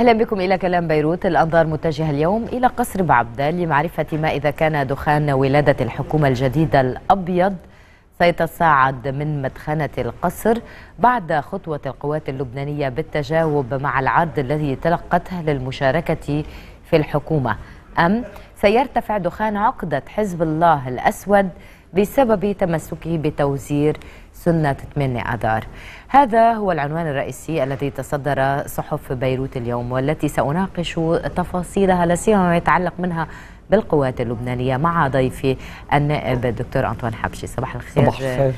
أهلا بكم إلى كلام بيروت الأنظار متجهة اليوم إلى قصر بعبدة لمعرفة ما إذا كان دخان ولادة الحكومة الجديدة الأبيض سيتصاعد من مدخنة القصر بعد خطوة القوات اللبنانية بالتجاوب مع العرض الذي تلقته للمشاركة في الحكومة أم سيرتفع دخان عقدة حزب الله الأسود بسبب تمسكه بتوزير سنة 8 آذار هذا هو العنوان الرئيسي الذي تصدر صحف بيروت اليوم والتي سأناقش تفاصيلها لسيما ما يتعلق منها بالقوات اللبنانية مع ضيفي النائب الدكتور أنطوان حبشي صباح الخير صباح الخير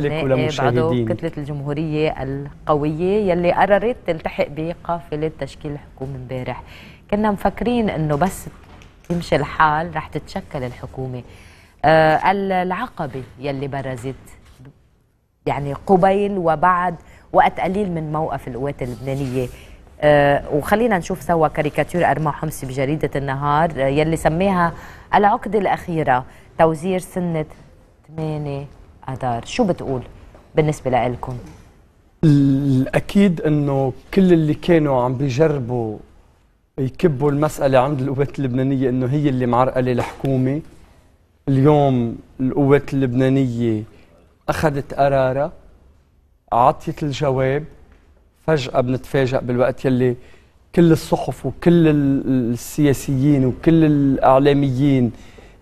لألك عضو كتله الجمهوريه القويه يلي قررت تلتحق بقافله تشكيل الحكومه امبارح كنا مفكرين انه بس تمشي الحال رح تتشكل الحكومه آه العقبة يلي برزت يعني قبيل وبعد وقت قليل من موقف القوات اللبنانية آه وخلينا نشوف سوا كاريكاتير أرما حمصي بجريدة النهار آه يلي سميها العقدة الأخيرة توزير سنة 8 أذار شو بتقول بالنسبة لإلكم؟ الأكيد أنه كل اللي كانوا عم بيجربوا يكبوا المسألة عند القوات اللبنانية أنه هي اللي معرقلة الحكومة اليوم القوات اللبنانية أخذت قرارها عطيت الجواب فجأة بنتفاجأ بالوقت يلي كل الصحف وكل السياسيين وكل الإعلاميين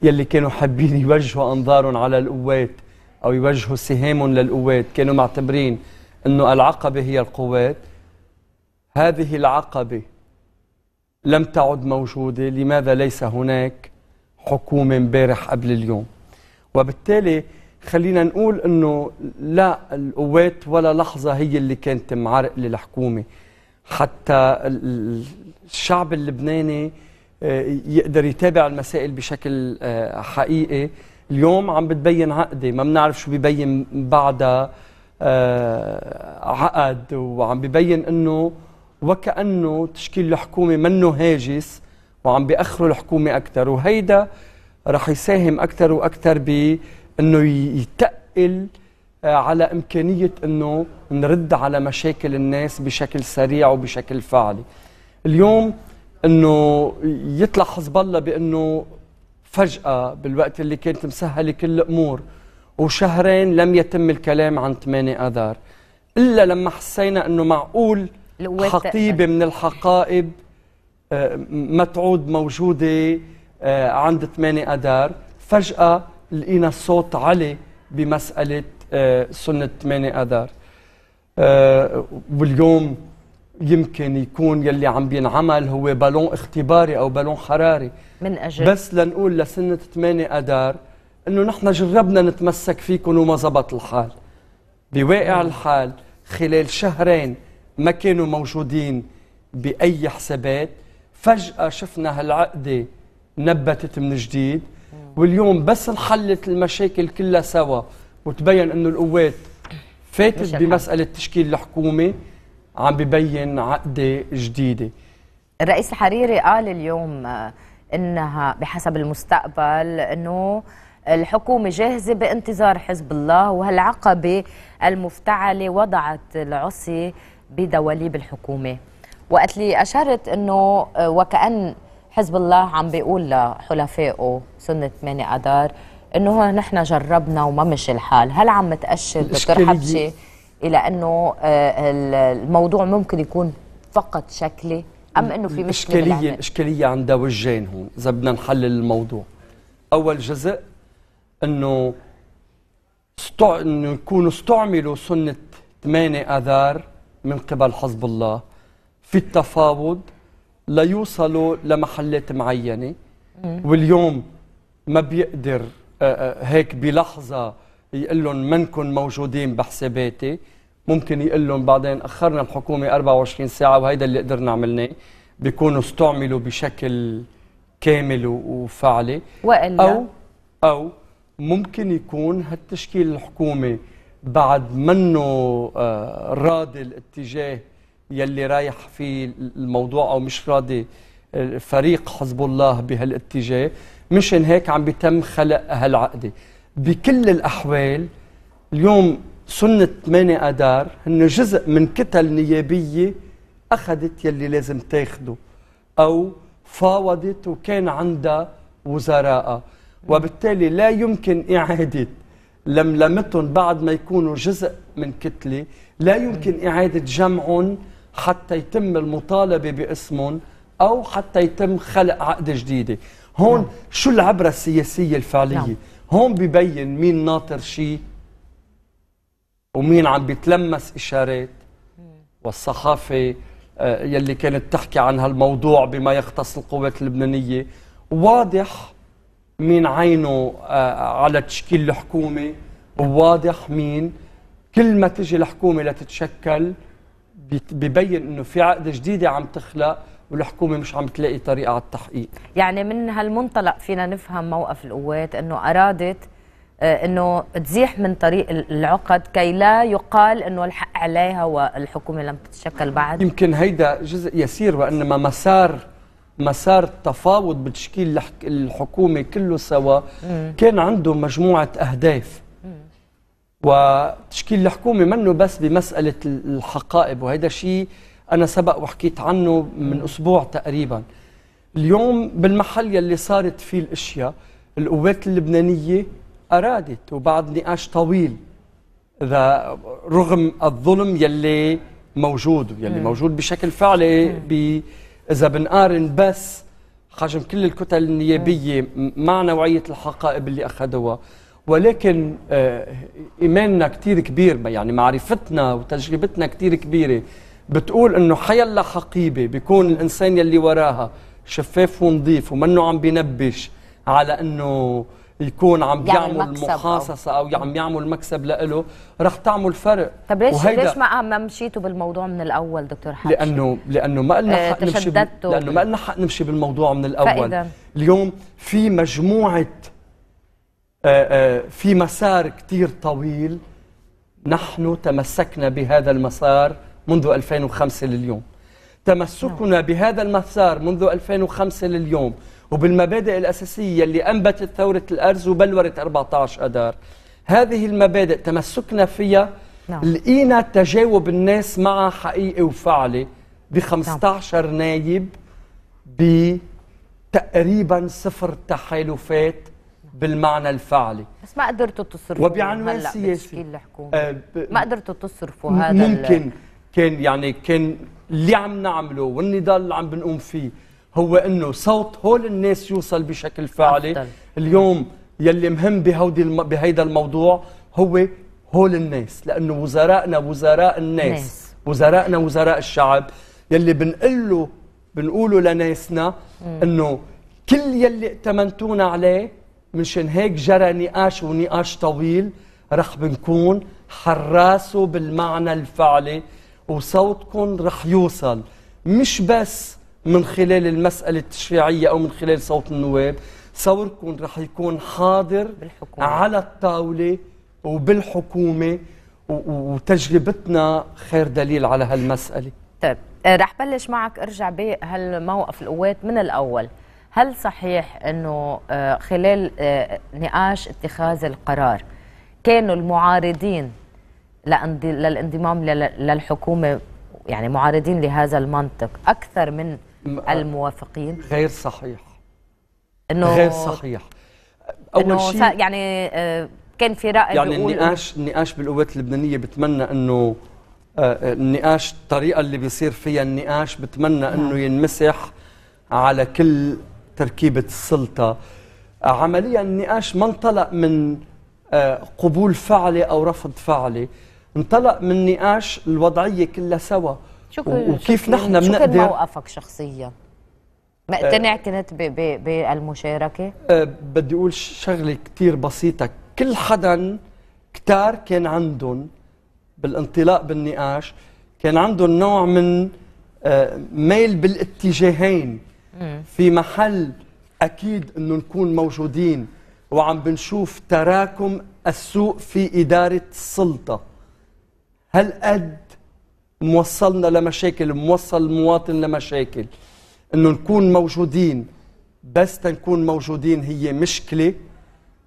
يلي كانوا حابين يوجهوا أنظارهم على القوات أو يوجهوا سهامهم للقوات كانوا معتبرين أنه العقبة هي القوات هذه العقبة لم تعد موجودة لماذا ليس هناك حكومه امبارح قبل اليوم وبالتالي خلينا نقول انه لا القوات ولا لحظه هي اللي كانت معرق للحكومه حتى الشعب اللبناني آه، يقدر يتابع المسائل بشكل آه، حقيقي اليوم عم بتبين عقده ما بنعرف شو ببين بعدها آه، عقد وعم ببين انه وكانه تشكيل الحكومه منه هاجس وعم بيأخروا الحكومة أكثر وهيدا رح يساهم أكثر وأكثر بأنه يتقل آه، على إمكانية أنه نرد على مشاكل الناس بشكل سريع وبشكل فعلي اليوم أنه يطلع حزب الله بأنه فجأة بالوقت اللي كانت مسهلة كل الأمور وشهرين لم يتم الكلام عن 8 آذار إلا لما حسينا أنه معقول خطيبة من الحقائب آه، ما تعود موجودة آه، عند 8 أدار فجأة لقينا صوت علي بمسألة آه، سنة 8 أدار واليوم يمكن يكون يلي عم بينعمل هو بالون اختباري او بالون حراري من اجل بس لنقول لسنه 8 اذار انه نحن جربنا نتمسك فيكم وما زبط الحال بواقع الحال خلال شهرين ما كانوا موجودين باي حسابات فجأة شفنا هالعقدة نبتت من جديد واليوم بس انحلت المشاكل كلها سوا وتبين انه القوات فاتت بمسألة تشكيل الحكومة عم ببين عقدة جديدة الرئيس الحريري قال اليوم آه، انها بحسب المستقبل انه الحكومة جاهزة بانتظار حزب الله وهالعقبة المفتعلة وضعت العصي بدواليب الحكومة وقت اللي أشرت أنه آه، وكأن حزب الله عم بيقول لحلفائه سنة 8 اذار أنه نحن جربنا وما مشي الحال هل عم تأشر دكتور حبشي إلى أنه آه، الموضوع ممكن يكون فقط شكلي أم أنه في مشكلة الإشكالية, الإشكالية عندها وجهين هون إذا بدنا نحلل الموضوع أول جزء أنه استع... انه يكونوا استعملوا سنه 8 اذار من قبل حزب الله في التفاوض ليوصلوا لمحلات معينة واليوم ما بيقدر آه، آه، هيك بلحظة يقول لهم منكم موجودين بحساباتي ممكن يقول لهم بعدين أخرنا الحكومة 24 ساعة وهيدا اللي قدرنا عملناه بيكونوا استعملوا بشكل كامل وفعلي وإلا أو أو ممكن يكون هالتشكيل الحكومي بعد منه آه، راضي الاتجاه يلي رايح في الموضوع او مش راضي آه، فريق حزب الله بهالاتجاه مشان هيك عم بيتم خلق هالعقده بكل الاحوال اليوم سنه 8 اذار هن جزء من كتل نيابيه اخذت يلي لازم تاخده او فاوضت وكان عندها وزراء وبالتالي لا يمكن اعاده لملمتهم بعد ما يكونوا جزء من كتله لا يمكن اعاده جمعهم حتى يتم المطالبه باسمهم او حتى يتم خلق عقد جديده هون نعم. شو العبره السياسيه الفعليه نعم. هون ببين مين ناطر شيء ومين عم بيتلمس اشارات والصحافه آه، يلي كانت تحكي عن هالموضوع بما يختص القوات اللبنانيه واضح مين عينه آه، على تشكيل الحكومه وواضح مين كل ما تجي الحكومه لتتشكل ببين انه في عقد جديده عم تخلق والحكومه مش عم تلاقي طريقه على التحقيق يعني من هالمنطلق فينا نفهم موقف القوات انه ارادت آه، انه تزيح من طريق العقد كي لا يقال انه الحق عليها والحكومه لم تتشكل بعد يمكن هيدا جزء يسير وانما مسار مسار التفاوض بتشكيل الحكومه كله سوا كان عنده مجموعه اهداف وتشكيل الحكومة منه بس بمسألة الحقائب وهذا شيء أنا سبق وحكيت عنه من أسبوع تقريبا اليوم بالمحل يلي صارت فيه الأشياء القوات اللبنانية أرادت وبعد نقاش طويل إذا رغم الظلم يلي موجود يلي موجود بشكل فعلي إذا بنقارن بس حجم كل الكتل النيابية مع نوعية الحقائب اللي أخذوها ولكن آه، ايماننا كثير كبير يعني معرفتنا وتجربتنا كثير كبيره بتقول انه حيلا حقيبه بيكون الانسان يلي وراها شفاف ونظيف ومنه عم بينبش على انه يكون عم بيعمل يعمل مخاصصه او, أو عم يعمل مكسب لإله رح تعمل فرق طيب ليش ليش ما آه، ما مشيتوا بالموضوع من الاول دكتور حاج لانه لانه ما لنا آه، حق نمشي لانه ما لنا حق نمشي بالموضوع من الاول فإذا. اليوم في مجموعه آه، آه، في مسار كتير طويل نحن تمسكنا بهذا المسار منذ 2005 لليوم تمسكنا نعم. بهذا المسار منذ 2005 لليوم وبالمبادئ الأساسية اللي أنبتت ثورة الأرز وبلورت 14 أدار هذه المبادئ تمسكنا فيها نعم. لقينا تجاوب الناس معها حقيقي وفعلي ب 15 نعم. نايب بتقريبا صفر تحالفات بالمعنى الفعلي بس ما قدرتوا تصرفوا وبعنوان سياسي الحكومة آه ما قدرتوا تصرفوا هذا ممكن كان يعني كان اللي عم نعمله والنضال اللي عم بنقوم فيه هو انه صوت هول الناس يوصل بشكل فعلي أفضل. اليوم يلي مهم بهودي الم... بهيدا الموضوع هو هول الناس لانه وزرائنا وزراء الناس ناس. وزرائنا وزراء الشعب يلي بنقله بنقوله لناسنا انه كل يلي ائتمنتونا عليه منشان هيك جرى نقاش ونقاش طويل رح بنكون حراسه بالمعنى الفعلي وصوتكم رح يوصل مش بس من خلال المسألة التشريعية أو من خلال صوت النواب صوركم رح يكون حاضر بالحكومة. على الطاولة وبالحكومة وتجربتنا خير دليل على هالمسألة طيب رح بلش معك ارجع بهالموقف القوات من الأول هل صحيح أنه آه، خلال آه، نقاش اتخاذ القرار كانوا المعارضين للانضمام للحكومة يعني معارضين لهذا المنطق أكثر من آه، الموافقين غير صحيح انه غير صحيح اول شيء يعني كان في راي يعني النقاش النقاش بالقوات اللبنانيه بتمنى انه النقاش الطريقه اللي بيصير فيها النقاش بتمنى انه نعم. ينمسح على كل تركيبة السلطة عمليا النقاش ما انطلق من آه، قبول فعلي أو رفض فعلي انطلق من نقاش الوضعية كلها سوا شكرا وكيف شكرا نحن بنقدر شو كان موقفك شخصيا؟ مقتنع آه، كنت بالمشاركة؟ آه، بدي أقول شغلة كتير بسيطة كل حدا كتار كان عندهم بالانطلاق بالنقاش كان عندهم نوع من ميل بالاتجاهين في محل اكيد انه نكون موجودين وعم بنشوف تراكم السوء في اداره السلطه هل قد موصلنا لمشاكل موصل المواطن لمشاكل انه نكون موجودين بس تنكون موجودين هي مشكله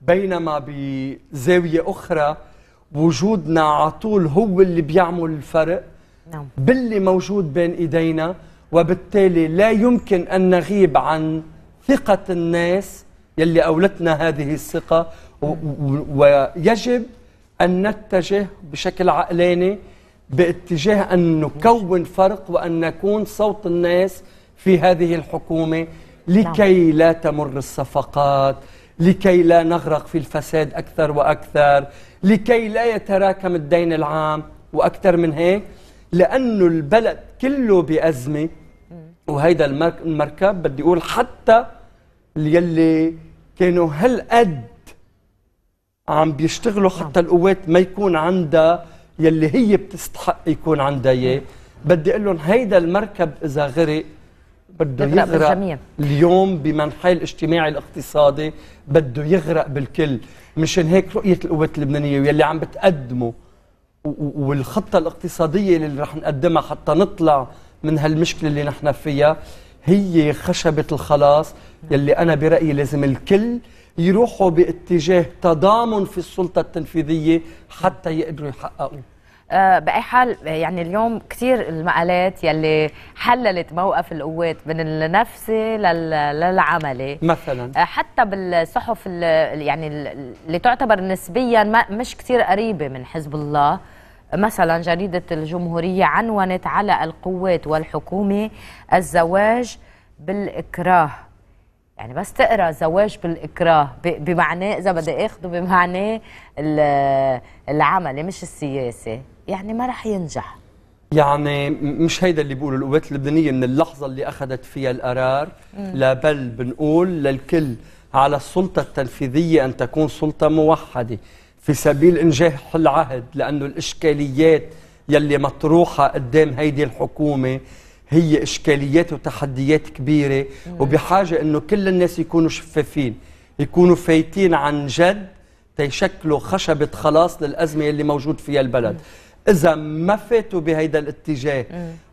بينما بزاويه اخرى وجودنا على طول هو اللي بيعمل الفرق نعم. باللي موجود بين ايدينا وبالتالي لا يمكن أن نغيب عن ثقة الناس يلي أولتنا هذه الثقة ويجب أن نتجه بشكل عقلاني باتجاه أن نكون فرق وأن نكون صوت الناس في هذه الحكومة لكي نعم. لا تمر الصفقات لكي لا نغرق في الفساد أكثر وأكثر لكي لا يتراكم الدين العام وأكثر من هيك لأنه البلد كله بأزمة وهيدا المركب بدي أقول حتى يلي كانوا هالقد عم بيشتغلوا نعم. حتى القوات ما يكون عندها يلي هي بتستحق يكون عندها اياه بدي اقول لهم هيدا المركب اذا غرق بده يغرق بالجميع. اليوم بمنحى الاجتماعي الاقتصادي بده يغرق بالكل مشان هيك رؤيه القوات اللبنانيه واللي عم بتقدمه والخطة الاقتصادية اللي رح نقدمها حتى نطلع من هالمشكلة اللي نحن فيها هي خشبة الخلاص يلي أنا برأيي لازم الكل يروحوا باتجاه تضامن في السلطة التنفيذية حتى يقدروا يحققوا آه، بأي حال يعني اليوم كثير المقالات يلي حللت موقف القوات من النفسي للعملي مثلا آه، حتى بالصحف اللي يعني اللي تعتبر نسبيا مش كثير قريبة من حزب الله مثلا جريدة الجمهورية عنونت على القوات والحكومة الزواج بالإكراه يعني بس تقرا زواج بالاكراه بمعناه اذا بدي اخذه بمعناه العملي مش السياسي يعني ما رح ينجح يعني مش هيدا اللي بيقولوا القوات اللبنانيه من اللحظه اللي اخذت فيها القرار لا بل بنقول للكل على السلطه التنفيذيه ان تكون سلطه موحده في سبيل انجاح العهد لانه الاشكاليات يلي مطروحه قدام هيدي الحكومه هي اشكاليات وتحديات كبيره وبحاجه انه كل الناس يكونوا شفافين يكونوا فايتين عن جد تيشكلوا خشبه خلاص للازمه اللي موجود فيها البلد اذا ما فاتوا بهيدا الاتجاه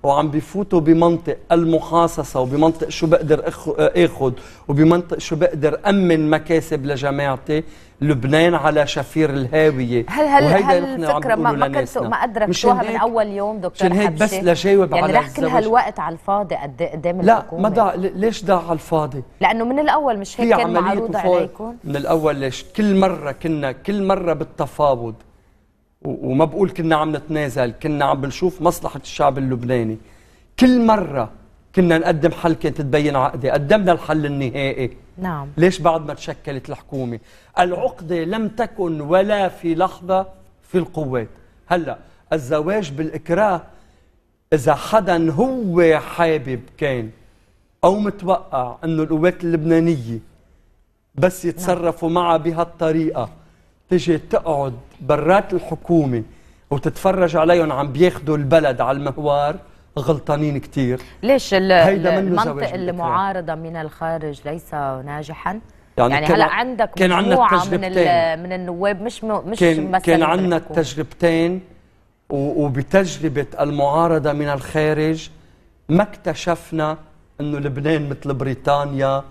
وعم بفوتوا بمنطق المحاصصه وبمنطق شو بقدر آه، اخذ وبمنطق شو بقدر امن مكاسب لجماعتي لبنان على شفير الهاويه هل هل هل الفكره ما, كنت ما ادركتوها من اول يوم دكتور مشان هيك بس لجاوب يعني على رح كل هالوقت على الفاضي قد إيه- قدام لا ما ضاع ليش ضاع على الفاضي؟ لانه من الاول مش هيك كان معروض عليكم من الاول ليش كل مره كنا كل مره بالتفاوض وما بقول كنا عم نتنازل كنا عم بنشوف مصلحه الشعب اللبناني كل مره كنا نقدم حل كانت تبين عقدة قدمنا الحل النهائي نعم ليش بعد ما تشكلت الحكومة العقدة لم تكن ولا في لحظة في القوات هلأ الزواج بالإكراه إذا حدا هو حابب كان أو متوقع أنه القوات اللبنانية بس نعم. يتصرفوا نعم. معها بهالطريقة تجي تقعد برات الحكومة وتتفرج عليهم عم بياخدوا البلد على المهوار غلطانين كثير ليش المنطق المعارضه من الخارج ليس ناجحا يعني, يعني هلا عندك كان عنا التجربتين من, من النواب مش م... مش كان, كان عندنا التجربتين وبتجربه المعارضه من الخارج ما اكتشفنا انه لبنان مثل بريطانيا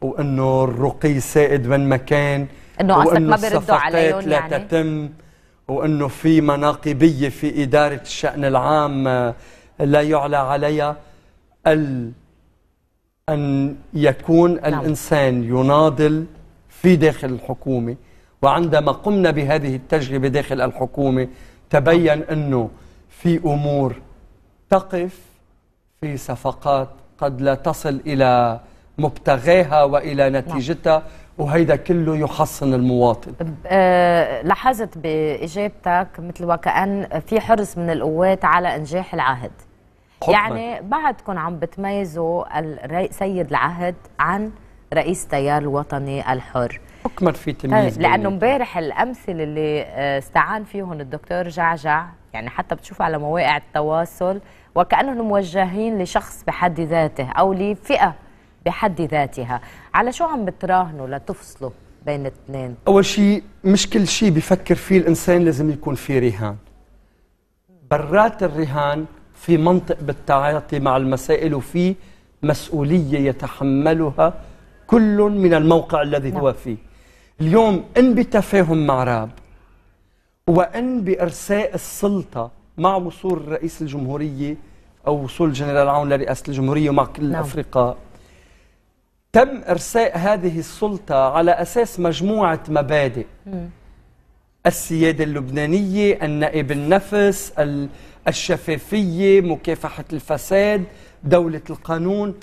وانه الرقي سائد من مكان انه اصلا ما بيردوا عليهم لا يعني؟ تتم وانه في مناقبيه في اداره الشان العام لا يعلى عليها ال أن يكون نعم. الإنسان يناضل في داخل الحكومة وعندما قمنا بهذه التجربة داخل الحكومة تبين أنه في أمور تقف في صفقات قد لا تصل إلى مبتغاها وإلى نعم. نتيجتها وهيدا كله يحصن المواطن أه لاحظت بإجابتك مثل وكأن في حرص من القوات على إنجاح العهد يعني بعدكم عم بتميزوا سيد العهد عن رئيس تيار الوطني الحر حكما في طيب، تمييز لانه امبارح الامثله اللي آه، استعان فيهم الدكتور جعجع يعني حتى بتشوفوا على مواقع التواصل وكانهم موجهين لشخص بحد ذاته او لفئه بحد ذاتها على شو عم بتراهنوا لتفصلوا بين الاثنين اول شيء مش كل شيء بفكر فيه الانسان لازم يكون في رهان برات الرهان في منطق بالتعاطي مع المسائل وفي مسؤولية يتحملها كل من الموقع الذي نعم. هو فيه اليوم إن بتفاهم مع راب وإن بإرساء السلطة مع وصول رئيس الجمهورية أو وصول جنرال عون لرئاسة الجمهورية ومع كل نعم. الأفرقاء تم إرساء هذه السلطة على أساس مجموعة مبادئ م. السيادة اللبنانية النائب النفس الشفافية مكافحة الفساد دولة القانون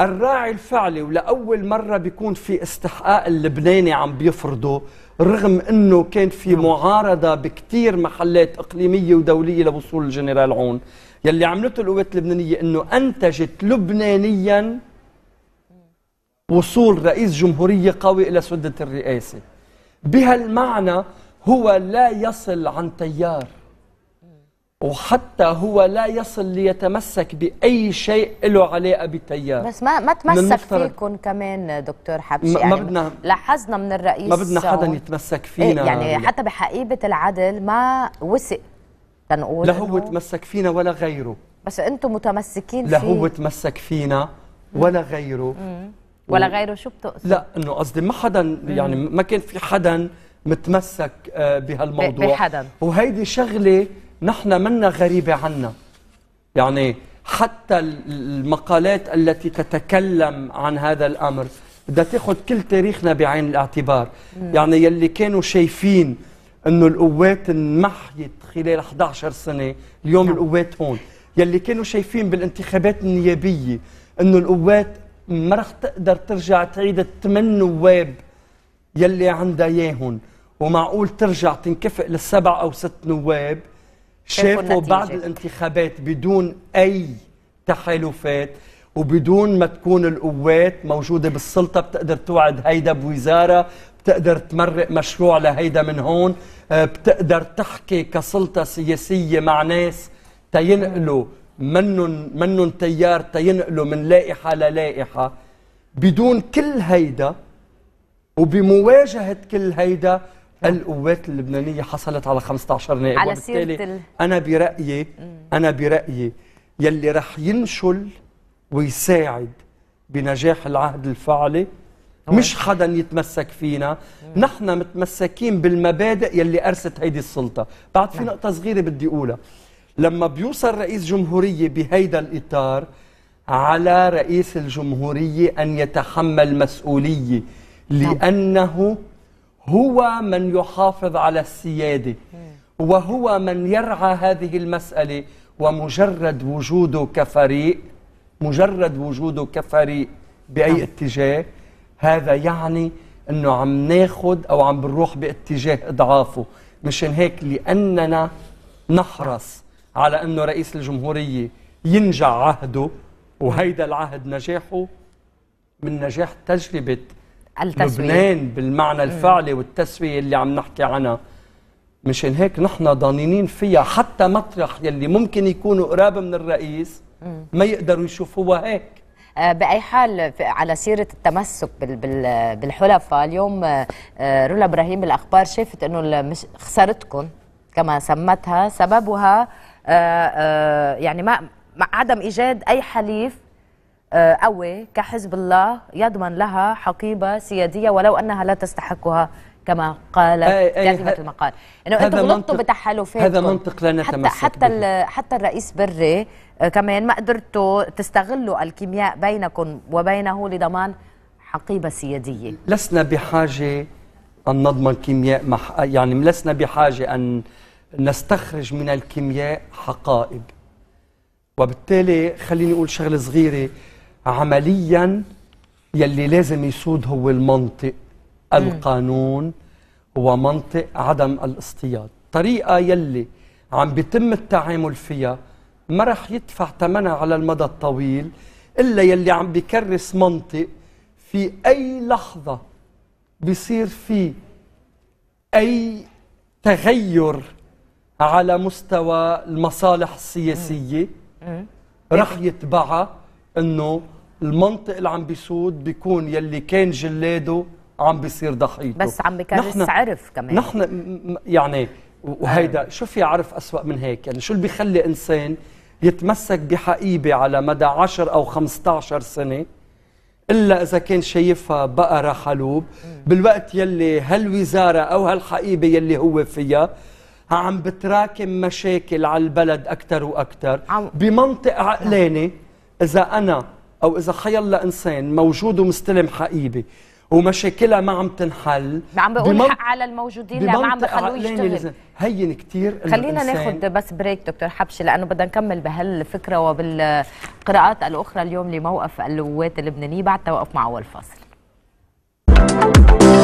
الراعي الفعلي ولأول مرة بيكون في استحقاق اللبناني عم بيفرضه رغم أنه كان في نعم. معارضة بكتير محلات إقليمية ودولية لوصول الجنرال عون يلي عملته القوات اللبنانية أنه أنتجت لبنانياً وصول رئيس جمهورية قوي إلى سدة الرئاسة بهالمعنى هو لا يصل عن تيار وحتى هو لا يصل ليتمسك بأي شيء له علاقة بالتيار بس ما ما تمسك فيكم كمان دكتور حبشي يعني ما بدنا لاحظنا من الرئيس ما بدنا حدا يتمسك فينا إيه يعني حتى بحقيبة العدل ما وثق تنقول لا هو تمسك فينا ولا غيره بس انتم متمسكين فيه لا هو تمسك فينا ولا غيره ولا غيره شو بتقصد؟ لا انه قصدي ما حدا يعني ما كان في حدا متمسك آه، بهالموضوع بحدا وهيدي شغله نحن منا غريبة عنا يعني حتى المقالات التي تتكلم عن هذا الأمر بدها تاخذ كل تاريخنا بعين الاعتبار مم. يعني يلي كانوا شايفين انه القوات انمحيت خلال 11 سنه اليوم نعم. القوات هون يلي كانوا شايفين بالانتخابات النيابيه انه القوات ما رح تقدر ترجع تعيد الثمان نواب يلي عندها ياهن ومعقول ترجع تنكفئ للسبع او ست نواب شافوا بعد الانتخابات بدون أي تحالفات وبدون ما تكون القوات موجودة بالسلطة بتقدر توعد هيدا بوزارة بتقدر تمرق مشروع لهيدا من هون آه، بتقدر تحكي كسلطة سياسية مع ناس تينقلوا منن منن تيار تينقلوا من لائحة للائحة بدون كل هيدا وبمواجهة كل هيدا القوات اللبنانيه حصلت على 15 نائب على وبالتالي ال... انا برايي انا برايي يلي رح ينشل ويساعد بنجاح العهد الفعلي مش حدا يتمسك فينا نحن متمسكين بالمبادئ يلي أرست هيدي السلطة بعد في نعم. نقطة صغيرة بدي أقولها لما بيوصل رئيس جمهورية بهيدا الإطار على رئيس الجمهورية أن يتحمل مسؤولية نعم. لأنه هو من يحافظ على السيادة وهو من يرعى هذه المسألة ومجرد وجوده كفريق مجرد وجوده كفريق بأي نعم. اتجاه هذا يعني أنه عم ناخد أو عم بنروح باتجاه إضعافه مشان هيك لأننا نحرص على أنه رئيس الجمهورية ينجع عهده وهيدا العهد نجاحه من نجاح تجربة التسوية لبنان بالمعنى الفعلي والتسوية اللي عم نحكي عنها مشان هيك نحن ضانينين فيها حتى مطرح يلي ممكن يكونوا قراب من الرئيس ما يقدروا يشوفوها هيك آه، بأي حال على سيرة التمسك بالحلفاء اليوم آه، آه، رولا إبراهيم الاخبار شافت أنه خسارتكم كما سمتها سببها يعني ما عدم إيجاد أي حليف قوي آه، كحزب الله يضمن لها حقيبه سياديه ولو انها لا تستحقها كما قال كاتبة المقال انه انتم غلطتوا بتحالفاتكم هذا منطق لا نتمسك حتى حتى, حتى الرئيس بري آه، كمان ما قدرتوا تستغلوا الكيمياء بينكم وبينه لضمان حقيبه سياديه لسنا بحاجه ان نضمن كيمياء مح... يعني لسنا بحاجه ان نستخرج من الكيمياء حقائب وبالتالي خليني اقول شغله صغيره عمليا يلي لازم يسود هو المنطق القانون هو منطق عدم الاصطياد طريقة يلي عم بيتم التعامل فيها ما رح يدفع ثمنها على المدى الطويل إلا يلي عم بكرس منطق في أي لحظة بيصير في أي تغير على مستوى المصالح السياسية رح يتبعها انه المنطق اللي عم بيسود بيكون يلي كان جلاده عم بيصير ضحيته بس عم بكرس عرف كمان نحن يعني وهيدا شو في عرف أسوأ من هيك يعني شو اللي بيخلي إنسان يتمسك بحقيبة على مدى 10 أو 15 سنة إلا إذا كان شايفها بقرة حلوب بالوقت يلي هالوزارة أو هالحقيبة يلي هو فيها عم بتراكم مشاكل على البلد أكثر وأكثر بمنطق عقلاني إذا أنا أو إذا حيلا إنسان موجود ومستلم حقيبة ومشاكلها ما عم تنحل عم بقول بمن... حق على الموجودين لا ما عم بخلوه يشتغل هين كثير خلينا ناخذ بس بريك دكتور حبشي لانه بدنا نكمل بهالفكره وبالقراءات الاخرى اليوم لموقف القوات اللبنانيه بعد توقف مع اول فاصل